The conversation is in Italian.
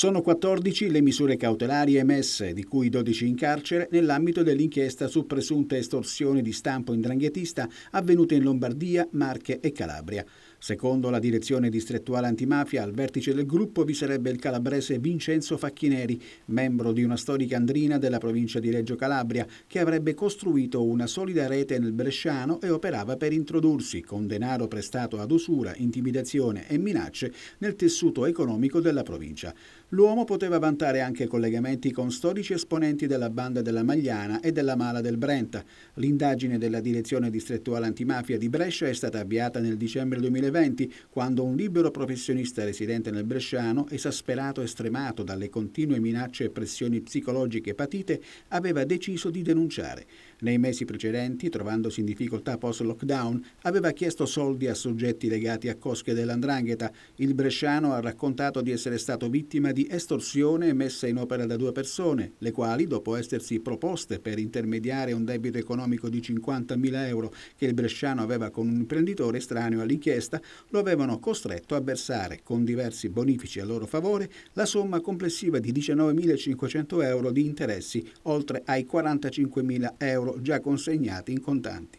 Sono 14 le misure cautelari emesse, di cui 12 in carcere, nell'ambito dell'inchiesta su presunte estorsioni di stampo indranghetista avvenute in Lombardia, Marche e Calabria. Secondo la direzione distrettuale antimafia, al vertice del gruppo vi sarebbe il calabrese Vincenzo Facchineri, membro di una storica andrina della provincia di Reggio Calabria, che avrebbe costruito una solida rete nel Bresciano e operava per introdursi, con denaro prestato ad usura, intimidazione e minacce, nel tessuto economico della provincia. L'uomo poteva vantare anche collegamenti con storici esponenti della banda della Magliana e della Mala del Brenta. L'indagine della Direzione Distrettuale Antimafia di Brescia è stata avviata nel dicembre 2020, quando un libero professionista residente nel Bresciano, esasperato e stremato dalle continue minacce e pressioni psicologiche patite, aveva deciso di denunciare. Nei mesi precedenti, trovandosi in difficoltà post-lockdown, aveva chiesto soldi a soggetti legati a cosche dell'andrangheta. Il bresciano ha raccontato di essere stato vittima di di estorsione messa in opera da due persone, le quali, dopo essersi proposte per intermediare un debito economico di 50.000 euro che il bresciano aveva con un imprenditore estraneo all'inchiesta, lo avevano costretto a versare, con diversi bonifici a loro favore, la somma complessiva di 19.500 euro di interessi, oltre ai 45.000 euro già consegnati in contanti.